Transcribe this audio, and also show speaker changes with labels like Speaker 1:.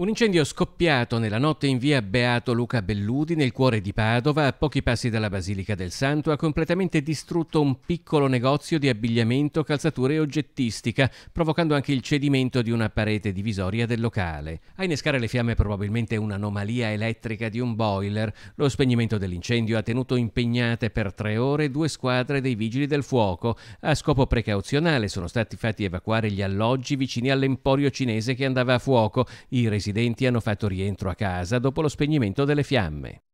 Speaker 1: Un incendio scoppiato nella notte in via Beato Luca Belludi, nel cuore di Padova, a pochi passi dalla Basilica del Santo, ha completamente distrutto un piccolo negozio di abbigliamento, calzature e oggettistica, provocando anche il cedimento di una parete divisoria del locale. A innescare le fiamme è probabilmente un'anomalia elettrica di un boiler. Lo spegnimento dell'incendio ha tenuto impegnate per tre ore due squadre dei vigili del fuoco. A scopo precauzionale sono stati fatti evacuare gli alloggi vicini all'emporio cinese che andava a fuoco. I residenti residenti hanno fatto rientro a casa dopo lo spegnimento delle fiamme.